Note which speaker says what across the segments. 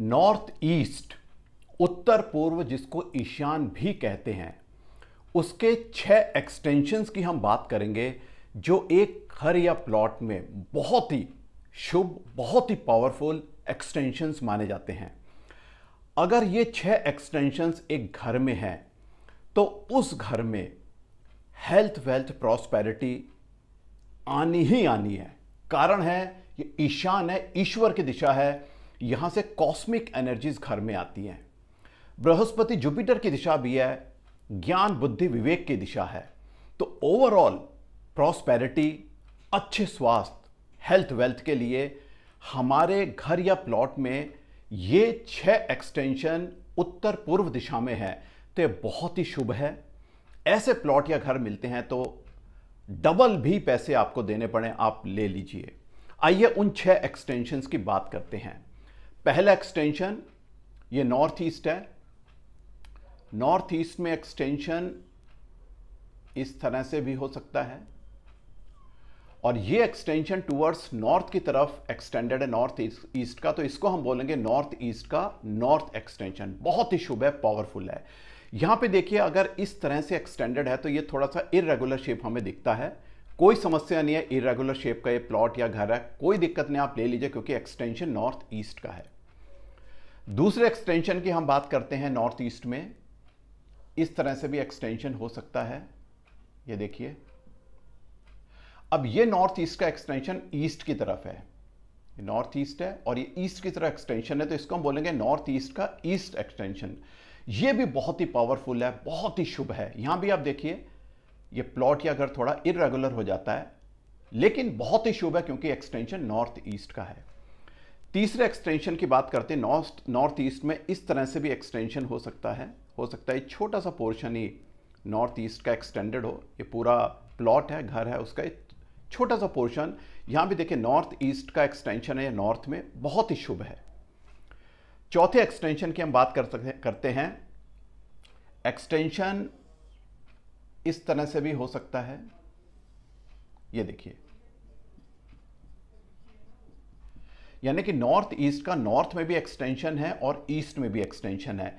Speaker 1: north east उत्तर पूर्व जिसको ईशान भी कहते हैं उसके छह एक्सटेंशंस की हम बात करेंगे जो एक घर या प्लॉट में बहुत ही शुभ बहुत ही पावरफुल एक्सटेंशंस माने जाते हैं अगर ये छह एक्सटेंशंस एक घर में हैं तो उस घर में हेल्थ वेल्थ प्रॉस्पेरिटी आनी ही आनी है कारण है ये ईशान है ईश्वर की दिशा है यहां से कॉस्मिक एनर्जीज घर में आती हैं बृहस्पति जुपिटर की दिशा भी है ज्ञान बुद्धि विवेक की दिशा है तो ओवरऑल प्रॉस्पेरिटी अच्छे स्वास्थ्य हेल्थ वेल्थ के लिए हमारे घर या प्लॉट में ये छह एक्सटेंशन उत्तर पूर्व दिशा में है तो बहुत ही शुभ है ऐसे प्लॉट या घर मिलते हैं तो डबल भी पैसे आपको देने पड़े आप ले लीजिए आइए उन छह एक्सटेंशंस की बात करते हैं पहला एक्सटेंशन ये नॉर्थ ईस्ट है नॉर्थ ईस्ट में एक्सटेंशन इस तरह से भी हो सकता है और ये एक्सटेंशन टूवर्ड्स नॉर्थ की तरफ एक्सटेंडेड है नॉर्थ ईस्ट का तो इसको हम बोलेंगे नॉर्थ ईस्ट का नॉर्थ एक्सटेंशन बहुत ही शुभ है पावरफुल है यहां पे देखिए अगर इस तरह से एक्सटेंडेड है तो ये थोड़ा सा इरेगुलर शेप हमें दिखता है कोई समस्या नहीं है इरेगुलर शेप का ये प्लॉट या घर है कोई दिक्कत नहीं आप ले लीजिए क्योंकि एक्सटेंशन नॉर्थ ईस्ट का है दूसरे एक्सटेंशन की हम बात करते हैं नॉर्थ ईस्ट में इस तरह से भी एक्सटेंशन हो सकता है ये देखिए अब ये नॉर्थ ईस्ट का एक्सटेंशन ईस्ट की तरफ है नॉर्थ ईस्ट है और ये ईस्ट की तरह एक्सटेंशन है तो इसको हम बोलेंगे नॉर्थ ईस्ट का ईस्ट एक्सटेंशन ये भी बहुत ही पावरफुल है बहुत ही शुभ है यहां भी आप देखिए ये प्लॉट या घर थोड़ा इरेगुलर हो जाता है लेकिन बहुत ही शुभ है क्योंकि एक्सटेंशन नॉर्थ ईस्ट का है तीसरे एक्सटेंशन की बात करते हैं नॉर्थ नॉर्थ ईस्ट में इस तरह से भी एक्सटेंशन हो सकता है हो सकता है छोटा सा पोर्शन ही नॉर्थ ईस्ट का एक्सटेंडेड हो ये पूरा प्लॉट है घर है उसका एक छोटा सा पोर्शन यहाँ भी देखिए नॉर्थ ईस्ट का एक्सटेंशन है नॉर्थ में बहुत ही शुभ है चौथे एक्सटेंशन की हम बात कर सकते करते हैं एक्सटेंशन इस तरह से भी हो सकता है ये देखिए यानी कि नॉर्थ ईस्ट का नॉर्थ में भी एक्सटेंशन है और ईस्ट में भी एक्सटेंशन है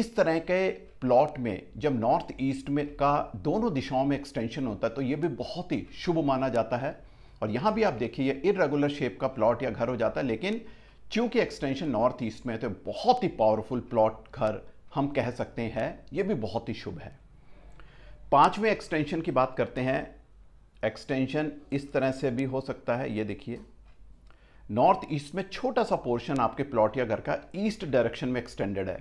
Speaker 1: इस तरह के प्लॉट में जब नॉर्थ ईस्ट में का दोनों दिशाओं में एक्सटेंशन होता है तो ये भी बहुत ही शुभ माना जाता है और यहाँ भी आप देखिए ये इरेगुलर शेप का प्लॉट या घर हो जाता है लेकिन चूंकि एक्सटेंशन नॉर्थ ईस्ट में है तो बहुत ही पावरफुल प्लॉट घर हम कह सकते हैं ये भी बहुत ही शुभ है पांचवें एक्सटेंशन की बात करते हैं एक्सटेंशन इस तरह से भी हो सकता है ये देखिए नॉर्थ ईस्ट में छोटा सा पोर्शन आपके प्लॉट या घर का ईस्ट डायरेक्शन में एक्सटेंडेड है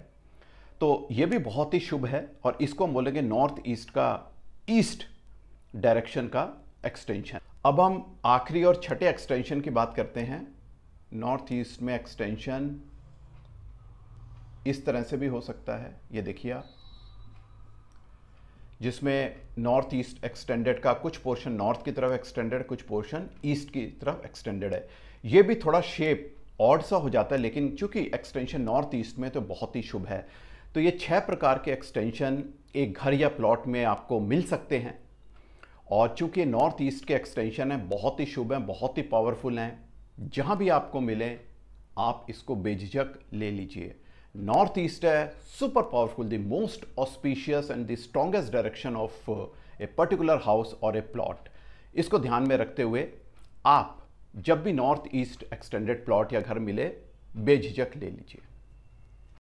Speaker 1: तो ये भी बहुत ही शुभ है और इसको हम बोलेंगे नॉर्थ ईस्ट का ईस्ट डायरेक्शन का एक्सटेंशन अब हम आखिरी और छठे एक्सटेंशन की बात करते हैं नॉर्थ ईस्ट में एक्सटेंशन इस तरह से भी हो सकता है ये देखिए आप जिसमें नॉर्थ ईस्ट एक्सटेंडेड का कुछ पोर्शन नॉर्थ की तरफ एक्सटेंडेड कुछ पोर्शन ईस्ट की तरफ एक्सटेंडेड है ये भी थोड़ा शेप ऑड सा हो जाता है लेकिन चूंकि एक्सटेंशन नॉर्थ ईस्ट में तो बहुत ही शुभ है तो ये छह प्रकार के एक्सटेंशन एक घर या प्लॉट में आपको मिल सकते हैं और चूंकि नॉर्थ ईस्ट के एक्सटेंशन हैं बहुत ही शुभ हैं बहुत ही पावरफुल हैं जहाँ भी आपको मिले आप इसको बेझिझक ले लीजिए नॉर्थ ईस्ट है super powerful the most auspicious and the strongest direction of a particular house और ए प्लॉट इसको ध्यान में रखते हुए आप जब भी नॉर्थ ईस्ट एक्सटेंडेड प्लॉट या घर मिले बेझिझक ले लीजिए